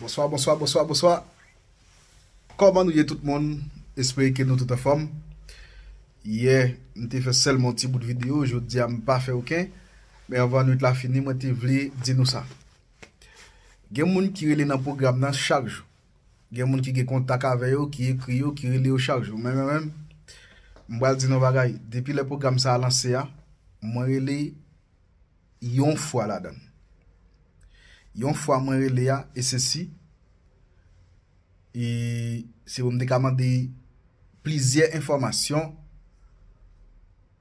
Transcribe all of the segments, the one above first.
Bonswa, bonswa, bonswa, bonswa Koman nou ye tout moun Espriye ke nou touta fom Ye, mte fe sel moun ti bout video Jou di am pa fe ouke Me avan nou te la fini, mwen te vli Di nou sa Gen moun ki rele nan program nan chakjou Gen moun ki ge kontaka aveyo Ki ye kriyo, ki rele yo chakjou Mwen mwen mwen, mwen mwen Depi le program sa lanse ya Mwen rele Yon fwa la dan Mwen mwen mwen Yon fwa mwen rele ya e se si. E se pou mwen dekama de plizye informasyon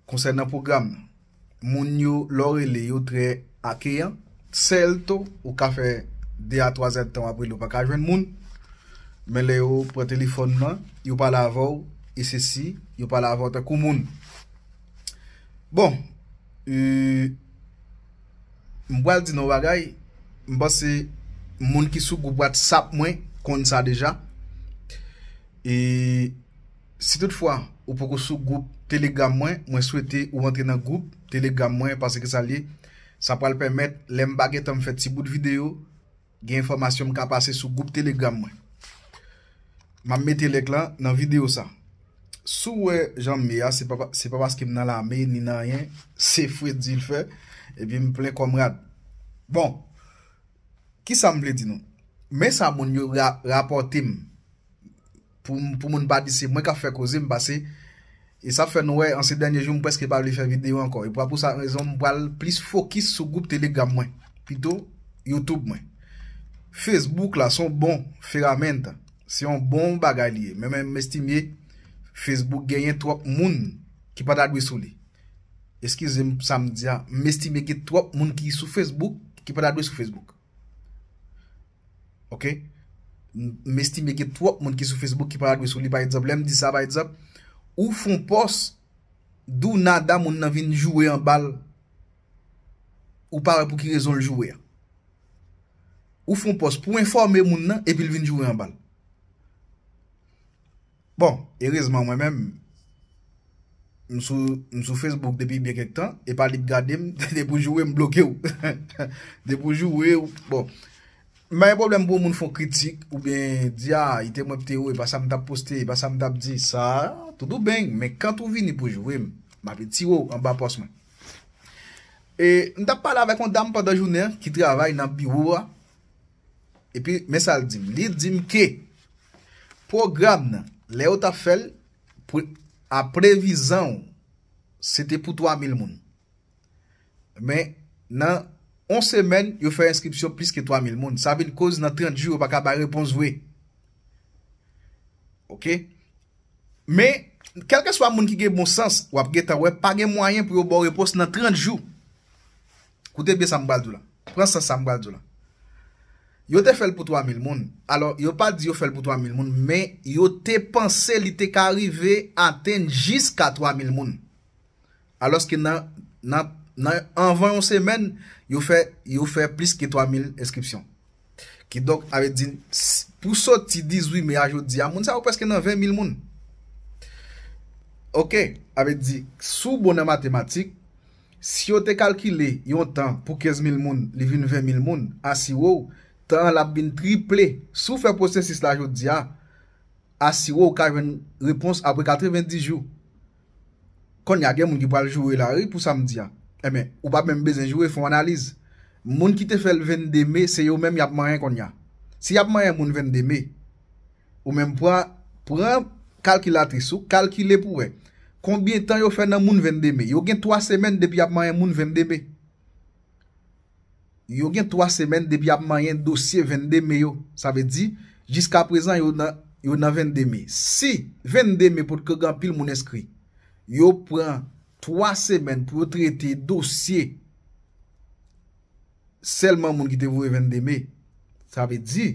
konsen nan program. Moun yo lore le yo tre akeyan. Seltou ou kafe de a 3 etan april yo pa kajwen moun. Men le yo pou telefonman. Yo pala avou e se si. Yo pala avou ta kou moun. Bon. Euh, mwen waldi nou bagay. Yon fwa mwen rele ya e se si. Mba se moun ki sou goup wad sap mwen konde sa deja. E si tout fwa ou poko sou goup telegram mwen, mwen souwete ou wante nan goup telegram mwen. Pase ke sa li, sa pral pwemet lem baget am fete si bout video. Ge informasyon m ka pase sou goup telegram mwen. Mam me telek la nan video sa. Sou wè jan m me a, se pa paske m nan la mè, ni nan ryen. Se fwè di l fè, e bi m plen komrad. Bon. Ki sa m ble di nou? Men sa moun yo rapote m. Pou moun badise, mwen ka fè koze m basè. E sa fè nou wè an se denye joun m pweske pa wè fè videyo ankon. E pwa pou sa rezon m wal plis fokis sou goup telegram mwen. Pito Youtube mwen. Facebook la son bon feramenta. Se yon bon bagay liye. Men men m estime Facebook genyen 3 moun ki pa dadwe sou li. Eskize m sa m diyan. M estime ki 3 moun ki sou Facebook ki pa dadwe sou Facebook. Ok? Mestime ki twop moun ki sou Facebook ki para gwe sou li pa etzap. Lem di sa pa etzap. Ou fon pos dou nada moun nan vin jouwe an bal ou para pou ki rezon ljouwe. Ou fon pos pou informe moun nan epil vin jouwe an bal. Bon, e rezman mwen men moun sou Facebook depi biye kek tan e pa li gade m, depo jouwe m bloke ou. Depo jouwe ou. Bon. Mwenye problem bou moun foun kritik. Ou ben diya ah, ite mwen pte ou. E ba sa mdap poste. E ba sa mdap di. Sa toutou ben. Men kantou vini pou jwem. Mwenye ti ou. Mwen ba poste mwen. Mwen tapal avek mwen dam pa da jounen. Ki travay nan biro a. E pi mensal dim. Li dim ke. Program nan. Le ou ta fel. A previzan. Sete pou 3000 moun. Men nan. On semen yo fe inskripsyon plis ke 3000 moun. Sa bin koz nan 30 jou yo pa ka ba repons wè. Ok? Me, kelke swa moun ki ge bon sens, wap ge ta wè, pa ge mwayen pou yo bo repons nan 30 jou. Koute be sambaldou la. Prens sa sambaldou la. Yo te fel pou 3000 moun. Alo, yo pa di yo fel pou 3000 moun, me, yo te pense li te ka arrive anten jiska 3000 moun. Alo, sken nan... nan an van yon semen, yon fe plis ki 3.000 eskripsyon. Ki dok ave di, pou so ti 18 mi ajo di a, moun sa ou peske nan 20.000 moun. Ok, ave di, sou bonen matematik, si yo te kalkile yon tan pou 15.000 moun, li vin 20.000 moun, asi wou, tan la bin triple, sou fe posesis la ajo di a, asi wou ka jwen repons apre 90 jou. Kon yage moun ki pal jowe la ri pou samdi a, Emen, eh ou pap men bezenjou e foun analize. Moun ki te fel vendeme, se yo men yapmanen kon ya. Si yapmanen moun vendeme, ou men pran kalkilatrisou, kalkile pou we. Kombien tan yo fè nan moun vendeme? Yo gen 3 semen depi yapmanen moun vendeme. Yo gen 3 semen depi yapmanen dosye vendeme yo. Sa ve di, jiska prezan yo nan vendeme. Si vendeme pot kegan pil moun eskri, yo pran... fwa semen pouve trete dosye selman moun ki devou evende me. Sa ve di,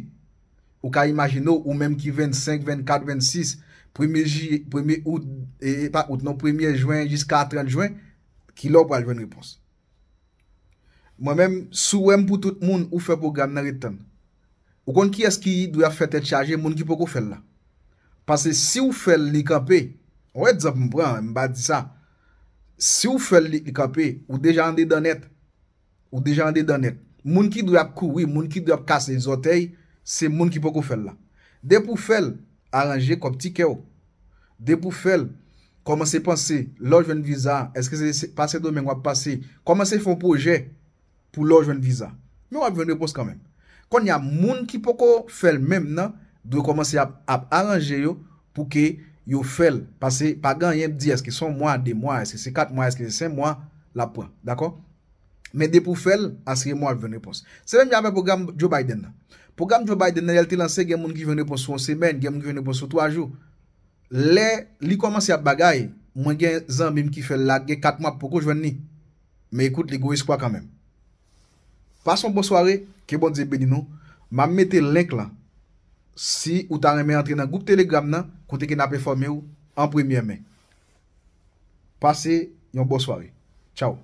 ou ka imagine ou, ou menm ki 25, 24, 26, 1er jye, 1er out, e pa out nou 1er jwen, jis 4 an jwen, ki lò pou a jwen repons. Mwen menm, sou wèm pou tout moun ou fe program nan retan. Ou kon ki eski yi dwe a fet et chaje, moun ki pou kou fel la. Pase si ou fel ni kapè, ou e dza mbran, mba di sa, Si ou fel li e kapi, ou deja ande danet, ou deja ande danet, moun ki dwe ap kou, moun ki dwe ap kase yon zotey, se moun ki pokou fel la. De pou fel, aranje koptike yo. De pou fel, koman se pase, lojwen viza, eske se pase domen wap pase, koman se fon poje pou lojwen viza. Mwen wap venye pos kanmen. Kon ya moun ki pokou fel menm nan, dwe koman se ap aranje yo pou ke... Yo fel, pase, pa gan yon di, eske son mwa, de mwa, eske se kat mwa, eske se sen mwa, la pran, dako? Men de pou fel, aske mwa venè pos. Se lem jave program Joe Biden la. Program Joe Biden la, el te lanse gen moun ki venè pos sou an semen, gen moun ki venè pos sou to a jou. Le, li komanse ap bagay, mwen gen zan bim ki fel la, gen kat mwa, poko jwen ni? Men ekoute, li gowes kwa kanmen. Pason pou sware, ke bon ze bedi nou, ma mette lenk la. Si ou tan reme antre nan goup telegram nan, konten ke na performe ou, an premye men. Pase yon bo swari. Chow.